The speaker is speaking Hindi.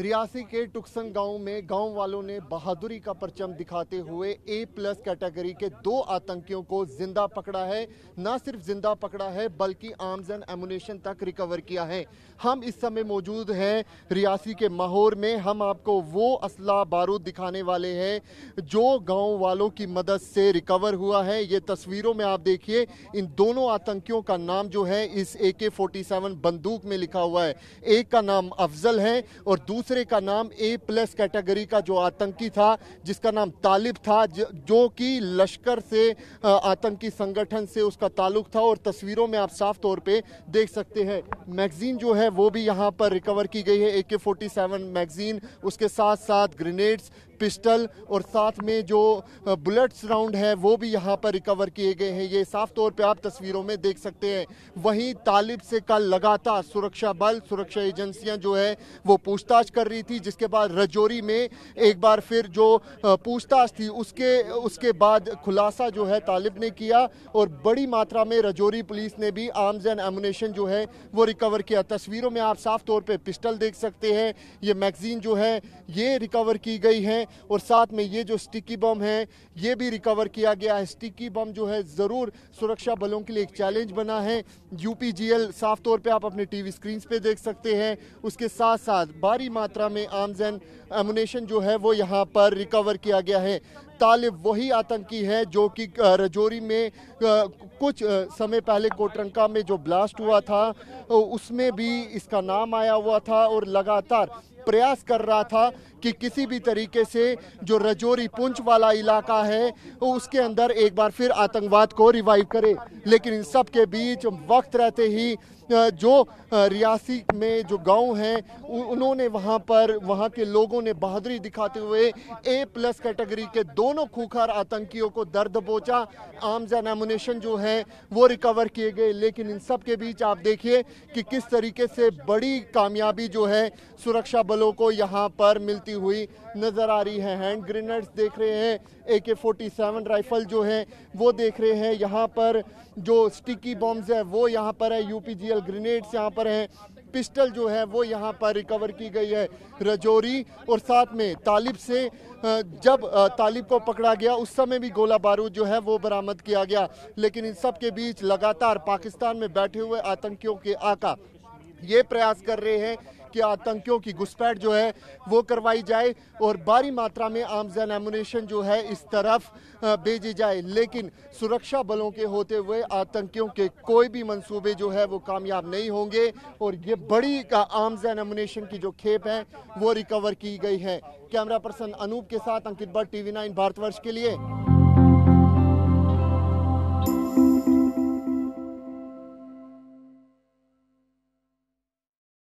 रियासी के टुकसन गांव में गांव वालों ने बहादुरी का परचम दिखाते हुए ए प्लस कैटेगरी के दो आतंकियों को जिंदा पकड़ा है न सिर्फ जिंदा पकड़ा है बल्कि आर्म्स एंड एमुनेशन तक रिकवर किया है हम इस समय मौजूद हैं रियासी के माहौर में हम आपको वो असला बारूद दिखाने वाले हैं जो गांव वालों की मदद से रिकवर हुआ है ये तस्वीरों में आप देखिए इन दोनों आतंकियों का नाम जो है इस ए के बंदूक में लिखा हुआ है एक का नाम अफजल है और दूसरा दूसरे का नाम ए प्लस कैटेगरी का जो आतंकी था जिसका नाम तालिब था जो कि लश्कर से आतंकी संगठन से उसका ताल्लुक था और तस्वीरों में आप साफ तौर पे देख सकते हैं मैगजीन जो है वो भी यहाँ पर रिकवर की गई है ए के फोर्टी सेवन मैगजीन उसके साथ साथ ग्रेनेड्स पिस्टल और साथ में जो बुलेट्स राउंड है वो भी यहाँ पर रिकवर किए गए हैं ये साफ तौर पे आप तस्वीरों में देख सकते हैं वहीं तालिब से कल लगातार सुरक्षा बल सुरक्षा एजेंसियां जो है वो पूछताछ कर रही थी जिसके बाद रजौरी में एक बार फिर जो पूछताछ थी उसके उसके बाद खुलासा जो है तालिब ने किया और बड़ी मात्रा में रजौरी पुलिस ने भी आर्म्स एंड एमुनेशन जो है वो रिकवर किया तस्वीरों में आप साफ तौर पर पिस्टल देख सकते हैं ये मैगज़ीन जो है ये रिकवर की गई है और साथ में ये जो स्टिकी बम है ये भी रिकवर किया गया है स्टिकी बम जो है ज़रूर सुरक्षा बलों के लिए एक चैलेंज बना है यूपीजीएल साफ तौर पे आप अपने टीवी स्क्रीन पे देख सकते हैं उसके साथ साथ बारी मात्रा में आर्म्स एंड एमुनेशन जो है वो यहाँ पर रिकवर किया गया है तालिब वही आतंकी है जो कि रजौरी में कुछ समय पहले कोटरंका में जो ब्लास्ट हुआ था उसमें भी इसका नाम आया हुआ था और लगातार प्रयास कर रहा था कि किसी भी तरीके से जो रजौरी पुंछ वाला इलाका है उसके अंदर एक बार फिर आतंकवाद को रिवाइव करे लेकिन इन सब के बीच वक्त रहते ही जो रियासी में जो गांव हैं उन्होंने वहां पर वहां के लोगों ने बहादुरी दिखाते हुए ए प्लस कैटेगरी के दोनों खूखार आतंकियों को दर्द बोचा आर्म्स एंड एमुनेशन जो है वो रिकवर किए गए लेकिन इन सब के बीच आप देखिए कि किस तरीके से बड़ी कामयाबी जो है सुरक्षा बल वालों को यहाँ पर मिलती हुई नज़र आ रही है हैंड ग्रेनेड्स देख रहे हैं ए के फोर्टी सेवन राइफल जो है वो देख रहे हैं यहाँ पर जो स्टिकी बॉम्ब्स है वो यहाँ पर है U P G L grenades यहाँ पर हैं पिस्टल जो है वो यहाँ पर रिकवर की गई है रजौरी और साथ में तालिब से जब तालिब को पकड़ा गया उस समय भी गोला बारूद जो है वो बरामद किया गया लेकिन इन सब के बीच लगातार पाकिस्तान में बैठे हुए आतंकियों के आका ये प्रयास कर रहे हैं के आतंकियों की घुसपैठ जो है वो करवाई जाए और भारी मात्रा में आर्म्स एंड एमुनेशन जो है इस तरफ भेजी जाए लेकिन सुरक्षा बलों के होते हुए आतंकियों के कोई भी मंसूबे जो है वो कामयाब नहीं होंगे और ये बड़ी आर्म्स एंड एमुनेशन की जो खेप है वो रिकवर की गई है कैमरा पर्सन अनूप के साथ अंकित भट्ट वी नाइन भारतवर्ष के लिए